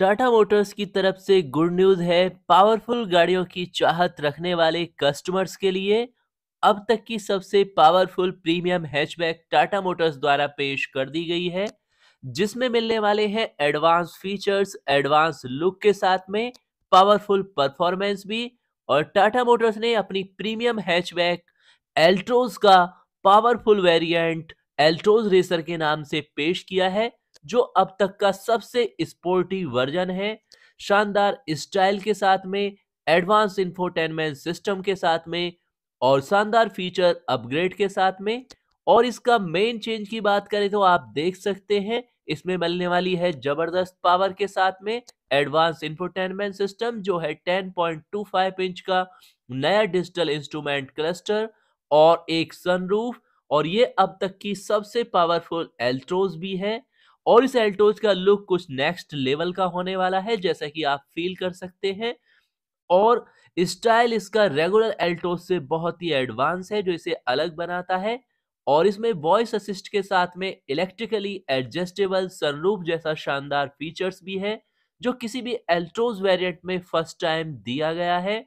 Tata Motors की तरफ से गुड न्यूज है पावरफुल गाड़ियों की चाहत रखने वाले कस्टमर्स के लिए अब तक की सबसे powerful premium hatchback Tata Motors द्वारा पेश कर दी गई है जिसमें मिलने वाले हैं एडवांस फीचर्स एडवांस लुक के साथ में पावरफुल परफॉर्मेंस भी और टाटा मोटर्स ने अपनी प्रीमियम हैचबैक एल्ट्रोज का पावरफुल वेरिएंट एल्ट्रोज रेसर के नाम से पेश किया है जो अब तक का सबसे स्पोर्टी वर्जन है शानदार स्टाइल के साथ में एडवांस इंफोटेनमेंट सिस्टम के साथ में और शानदार फीचर अपग्रेड के साथ में और इसका मेन चेंज की बात करें तो आप देख सकते हैं इसमें मिलने वाली है जबरदस्त पावर के साथ में एडवांस इंफोटेनमेंट सिस्टम जो है 10.25 इंच का नया डिजिटल इंस्ट्रूमेंट क्लस्टर और एक सनरूफ और ये अब तक की सबसे पावरफुल एल्ट्रोज भी है और इस एल्टोज का लुक कुछ नेक्स्ट लेवल का होने वाला है जैसा कि आप फील कर सकते हैं और स्टाइल इसका रेगुलर एल्टोज से बहुत ही एडवांस है जो इसे अलग बनाता है और इसमें वॉइस असिस्ट के साथ में इलेक्ट्रिकली एडजस्टेबल सनरूफ जैसा शानदार फीचर्स भी है जो किसी भी एल्ट्रोज वेरिएंट में फर्स्ट टाइम दिया गया है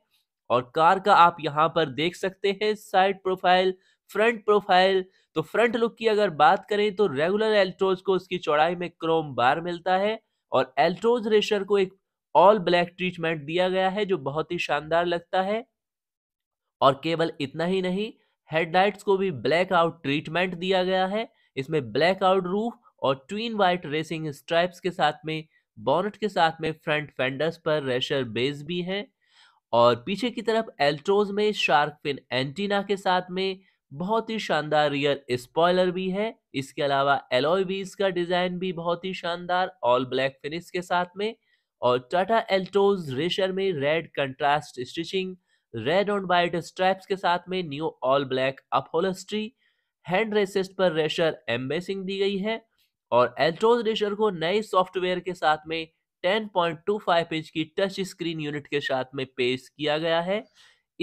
और कार का आप यहाँ पर देख सकते हैं साइड प्रोफाइल फ्रंट प्रोफाइल तो फ्रंट लुक की अगर बात करें तो रेगुलर एल्ट्रोज को उसकी चौड़ाई में क्रोम बार मिलता है और एल्ट्रोज रेशर को एक ऑल ब्लैक ट्रीटमेंट दिया गया है जो बहुत ही शानदार लगता है और केवल इतना ही नहीं हेडलाइट्स को भी ब्लैक आउट ट्रीटमेंट दिया गया है इसमें ब्लैक आउट रूफ और ट्वीन वाइट रेसिंग स्ट्राइप्स के साथ में बॉनट के साथ में फ्रंट फेंडर्स पर रेशर बेस भी है और पीछे की तरफ एल्ट्रोज में शार्क फिन एंटीना के साथ में बहुत ही शानदार रियर स्पॉयलर भी है इसके अलावा एलोई व्हील्स का डिजाइन भी बहुत ही शानदार ऑल ब्लैक फिनिश के साथ में और टाटा एल्टोज रेशर में red contrast stitching red on white straps के साथ में new all black upholstery headrest पर रेशर एम्बेसिंग दी गई है और एल्टोज रेशर को नए सॉफ्टवेयर के साथ में 10.25 इंच की टच स्क्रीन यूनिट के साथ में पेश किया गया है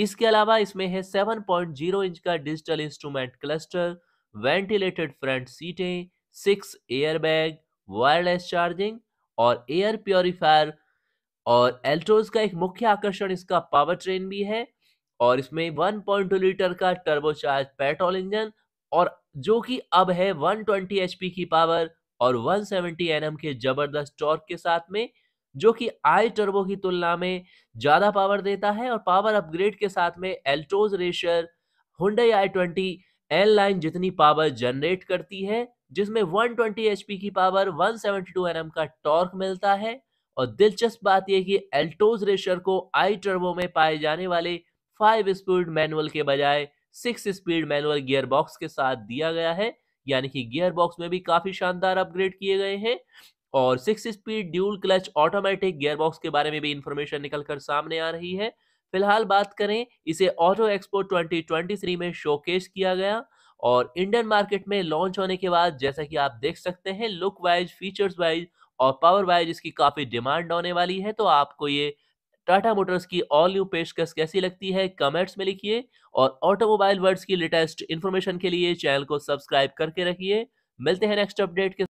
इसके अलावा इसमें है सेवन जीरो इंच का digital instrument cluster ventilated front सीटें सिक्स एयरबैग वायरलेस चार्जिंग और एयर प्योरीफायर और एल्ट्रोज का एक मुख्य आकर्षण इसका पावर ट्रेन भी है और इसमें वन पॉइंट टू लीटर का टर्बोचार्ज पेट्रोल इंजन और जो कि अब है वन एच पी की पावर और वन एन एम के जबरदस्त टॉर्क के साथ में जो कि आई टर्बो की तुलना में ज़्यादा पावर देता है और पावर अपग्रेड के साथ में Altroz racer Hyundai i twenty N line जितनी पावर जनरेट करती है जिसमें 120 ट्वेंटी की पावर 172 सेवेंटी का टॉर्क मिलता है और दिलचस्प बात यह कि एल्टोज रेशर को आई टर्बो में पाए जाने वाले फाइव स्पीड मैनुअल के बजाय six speed manual gear box के साथ दिया गया है यानी कि गियर बॉक्स में भी काफी शानदार अपग्रेड किए गए हैं और six speed dual clutch automatic gearbox के बारे में भी इंफॉर्मेशन कर सामने आ रही है फिलहाल बात करें इसे ऑटो एक्सपो 2023 में शोकेस किया गया और इंडियन मार्केट में लॉन्च होने के बाद जैसा कि आप देख सकते हैं लुक वाइज फीचर्स वाइज और पावर वाइज इसकी काफ़ी डिमांड होने वाली है तो आपको ये टाटा मोटर्स की ऑल न्यू पेशकश कैसी लगती है कमेंट्स में लिखिए और ऑटोमोबाइल वर्ड्स की लेटेस्ट इन्फॉर्मेशन के लिए चैनल को सब्सक्राइब करके रखिए मिलते हैं नेक्स्ट अपडेट के